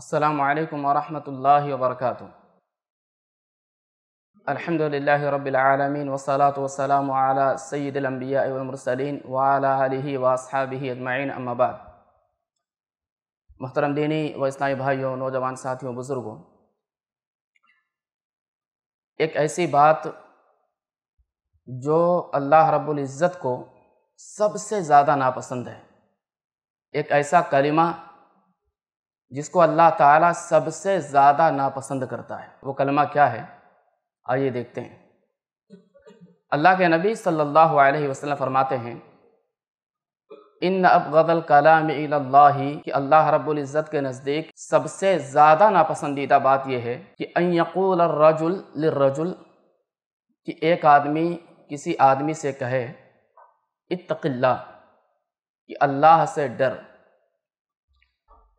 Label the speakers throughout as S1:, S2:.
S1: السلام عليكم ورحمة الله وبركاته الحمد لله رب العالمين والصلاة والسلام على سيد الأنبياء والمرسلين وعلى آله وأصحابه أجمعين أما بعد محترم ديني وإسلامي بھائيو نوجوان ساتھیو بزرگو ایک ایسی بات جو اللہ رب العزت کو سب سے زیادہ ناپسند ہے ایک ایسا کلمہ जिसको अल्लाह ताला सबसे ज़्यादा नापसंद करता है वो कलमा क्या है आइए देखते हैं अल्लाह के नबी सल्लल्लाहु अलैहि वसल्लम फरमाते हैं इन अब गदल कलाम कि अल्लाह रब्बुल इज़्ज़त के नज़दीक सबसे ज़्यादा नापसंदीदा बात यह है कि अयकूल रजुलरजुल लरजुल कि एक आदमी किसी आदमी से कहे इतक़ल्ला कि अल्लाह से डर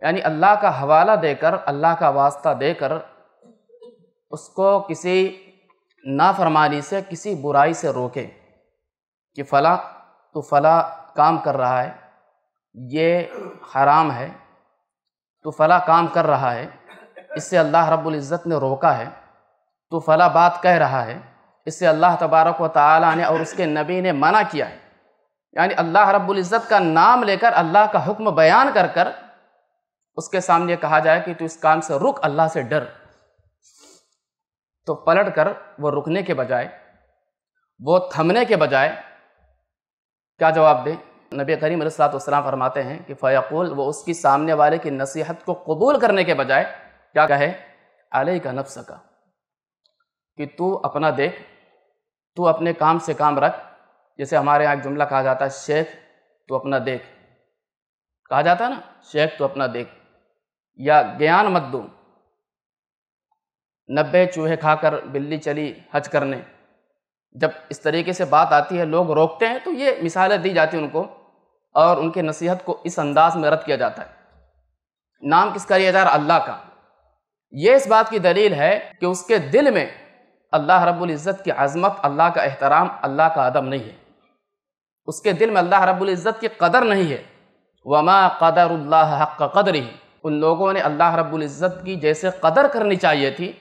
S1: यानी अल्लाह का हवाला देकर अल्लाह का वास्ता देकर उसको किसी नाफरमानी से किसी बुराई से रोके कि फ़ला तो फ़ला काम कर रहा है ये हराम है तो फ़ला काम कर रहा है इससे अल्लाह रब्बुल इज़्ज़त ने रोका है तो फ़ला बात कह रहा है इससे अल्लाह तबारक व ताली ने और उसके नबी ने मना किया है यानी अल्लाह रब्बुल इज़्ज़त का नाम लेकर अल्लाह का हुक्म बयान कर कर उसके सामने कहा जाए कि तू इस काम से रुक अल्लाह से डर तो पलट कर वो रुकने के बजाय वो थमने के बजाय क्या जवाब दे नबी करीम सलाम फरमाते हैं कि फ़याकुल वो उसकी सामने वाले की नसीहत को कबूल करने के बजाय क्या कहे आलई का नफ सका कि तू अपना देख तू अपने काम से काम रख जैसे हमारे यहाँ एक जुमला कहा जाता है शेख तू अपना देख कहा जाता है ना शेख तू अपना देख या ज्ञान मत दो नब्बे चूहे खाकर बिल्ली चली हज करने जब इस तरीके से बात आती है लोग रोकते हैं तो ये मिसालें दी जाती हैं उनको और उनके नसीहत को इस अंदाज में रद्द किया जाता है नाम किसका लिया जा रहा अल्लाह का ये इस बात की दलील है कि उसके दिल में अल्लाह रब्बुल इज़्ज़त की अजमत अल्लाह का एहतराम अल्लाह का अदम नहीं है उसके दिल में अल्लाह रब्बुल इज़्ज़त की कदर नहीं है वमा कदर हक कदर ही उन लोगों ने अल्लाह रब्ज़त की जैसे कदर करनी चाहिए थी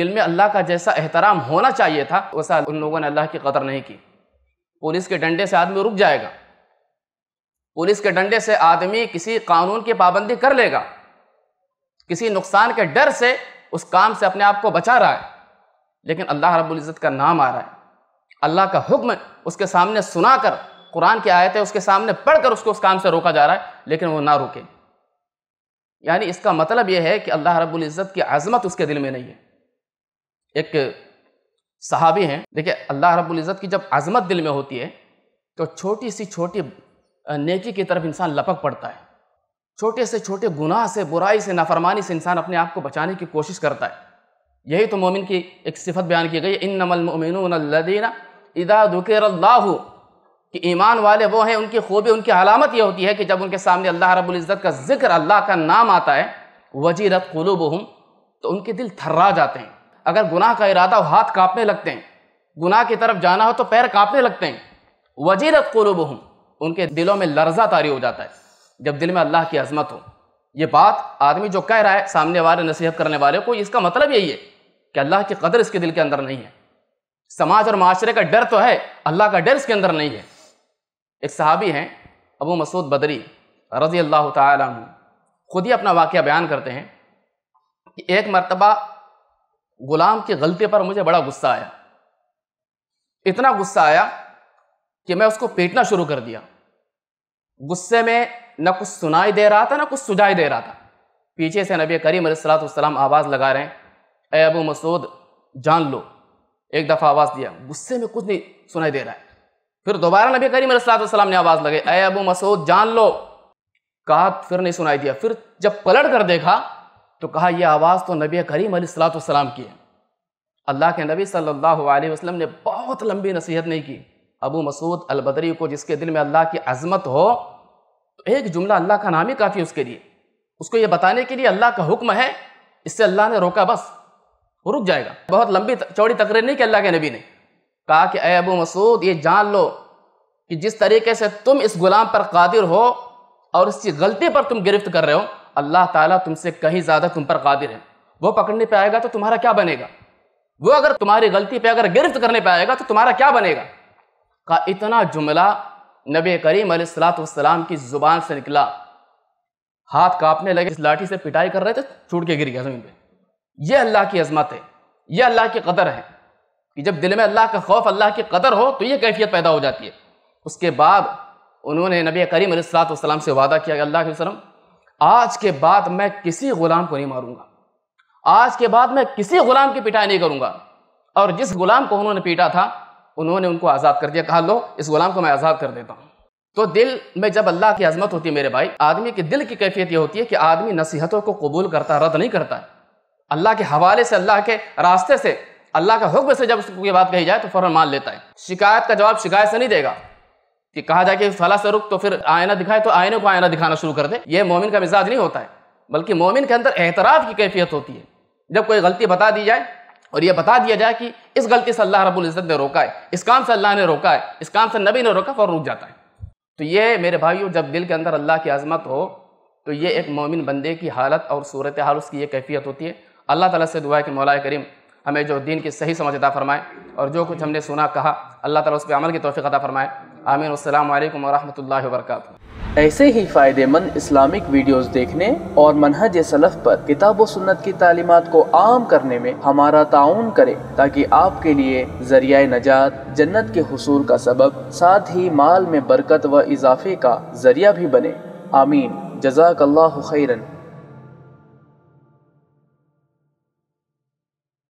S1: दिल में अल्लाह का जैसा एहतराम होना चाहिए था वैसा उन लोगों ने अल्लाह की कदर नहीं की पुलिस के डंडे से आदमी रुक जाएगा पुलिस के डंडे से आदमी किसी कानून की पाबंदी कर लेगा किसी नुकसान के डर से उस काम से अपने आप को बचा रहा है लेकिन अल्लाह रब्ज़त का नाम आ रहा है अल्लाह का हुक्म उसके सामने सुना कुरान की आयतें उसके सामने पढ़ कर उसको उस काम से रोका जा रहा है लेकिन वो ना रुके यानी इसका मतलब यह है कि अल्लाह रब्बुल इज़्ज़त की आज़मत उसके दिल में नहीं है एक सहाबी हैं देखिए अल्लाह रब्बुल इज़्ज़त की जब आज़मत दिल में होती है तो छोटी सी छोटी नेकी की तरफ इंसान लपक पड़ता है छोटे से छोटे गुनाह से बुराई से नाफरमानी से इंसान अपने आप को बचाने की कोशिश करता है यही तो मोमिन की एक सिफत बयान की गई इन नमल मोमिन इदा दुकर कि ईमान वाले वो हैं उनकी खूबी उनकी हलामत यह होती है कि जब उनके सामने अल्लाह रबुल्ज़त का जिक्र अल्लाह का नाम आता है वजीरत कलूब तो उनके दिल थर्रा जाते हैं अगर गुनाह का इरादा हो हाथ काँपने लगते हैं गुनाह की तरफ जाना हो तो पैर काँपने लगते हैं वजीरत कलूब उनके दिलों में लर्जा तारी हो जाता है जब दिल में अल्लाह की अजमत हो ये बात आदमी जो कह रहा है सामने वाले नसीहत करने वाले को इसका मतलब यही है कि अल्लाह की कदर इसके दिल के अंदर नहीं है समाज और माशरे का डर तो है अल्लाह का डर इसके अंदर नहीं है एक सहाबी हैं अबू मसूद बदरी रज़ी अल्लाह तुम खुद ही अपना वाक़ बयान करते हैं कि एक मरतबा ग़ुलाम की गलती पर मुझे बड़ा गुस्सा आया इतना गुस्सा आया कि मैं उसको पीटना शुरू कर दिया गुस्से में न कुछ सुनाई दे रहा था ना कुछ सुझाई दे रहा था पीछे से नबी करीम सलाम आवाज़ लगा रहे हैं ए अबू मसूद जान लो एक दफ़ा आवाज़ दिया गुस्से में कुछ नहीं सुनाई दे रहा है फिर दोबारा नबी करीम सलाम ने आवाज़ लगे अय अबू मसूद जान लो कहा फिर नहीं सुनाई दिया फिर जब पलट कर देखा तो कहा यह आवाज़ तो नबी करीम सलाम की है अल्लाह के नबी सल्लल्लाहु अलैहि वसल्लम ने बहुत लंबी नसीहत नहीं की अबू मसूद अलबदरी को जिसके दिल में अल्लाह की अजमत हो तो एक जुमला अल्लाह का नाम ही काफ़ी उसके लिए उसको ये बताने के लिए अल्लाह का हुक्म है इससे अल्लाह ने रोका बस वो रुक जाएगा बहुत लंबी चौड़ी तकरीर नहीं की अल्लाह के नबी ने कहा कि अय अबू मसूद ये जान लो कि जिस तरीके से तुम इस गुलाम पर कादिर हो और इसकी गलती पर तुम गिरफ्त कर रहे हो अल्लाह ताला तुमसे कहीं ज़्यादा तुम पर कादिर है वो पकड़ने पे आएगा तो तुम्हारा क्या बनेगा वो अगर तुम्हारी गलती पे अगर गिरफ्त करने पे आएगा तो तुम्हारा क्या बनेगा का इतना जुमला नबी करीम सलाम की ज़ुबान से निकला हाथ कांपने लगे इस लाठी से पिटाई कर रहे थे छूट के गिर गया ज़मीन पर यह अल्लाह की अजमत है यह अल्लाह की कदर है कि जब दिल में अल्लाह का खौफ अल्लाह की कदर हो तो ये कैफियत पैदा हो जाती है उसके बाद उन्होंने नबी करीम सलाम से वादा किया कि अल्लाह के वसलम आज के बाद मैं किसी ग़ुलाम को नहीं मारूंगा आज के बाद मैं किसी ग़ुलाम की पिटाई नहीं करूंगा और जिस ग़ुलाम को उन्होंने पीटा था उन्होंने उनको आज़ाद कर दिया कहा लो इस ग़ुलाम को मैं आज़ाद कर देता हूँ तो दिल में जब अल्लाह की अजमत होती है मेरे भाई आदमी के दिल की कैफियत यह होती है कि आदमी नसीहतों को कबूल करता रद्द नहीं करता है अल्लाह के हवाले से अल्लाह के रास्ते से अल्लाह का हुक्म से जब उसको ये बात कही जाए तो फ़ौरन मान लेता है शिकायत का जवाब शिकायत से नहीं देगा कि कहा जाए कि फला से रुक तो फिर आयना दिखाए तो आयने को आयना दिखाना शुरू कर दे ये मोमिन का मिजाज नहीं होता है बल्कि मोमिन के अंदर एतराफ़ की कैफियत होती है जब कोई गलती बता दी जाए और यह बता दिया जाए कि इस गलती से अल्लाह रब्बुल इज़्ज़त ने रोका है इस काम से अल्लाह ने रोका है इस काम से नबी ने रोका फ़ौर रुक जाता है तो ये मेरे भाइयों जब दिल के अंदर अल्लाह की आज़मत हो तो ये एक मोमिन बंदे की हालत और सूरत हाल उसकी ये कैफियत होती है अल्लाह ताला से दुआ है कि मौला करीम हमें जो दीन की सही समझ अता फ़रमाए और जो कुछ हमने सुना कहा अल्लाह ताला उस पर अमल की तोफ़ी अता फ़रमाए आमीन अल्लाम वरहमल वर्क ऐसे ही फ़ायदेमंद इस्लामिक वीडियोस देखने और मनहज सलफ़ पर किताब व सुन्नत की तालीमत को आम करने में हमारा ताउन करें ताकि आपके लिए ज़रिया नजात जन्नत के हसूल का सबब साथ ही माल में बरकत व इजाफे का ज़रिया भी बने आमीन जजाक खैरन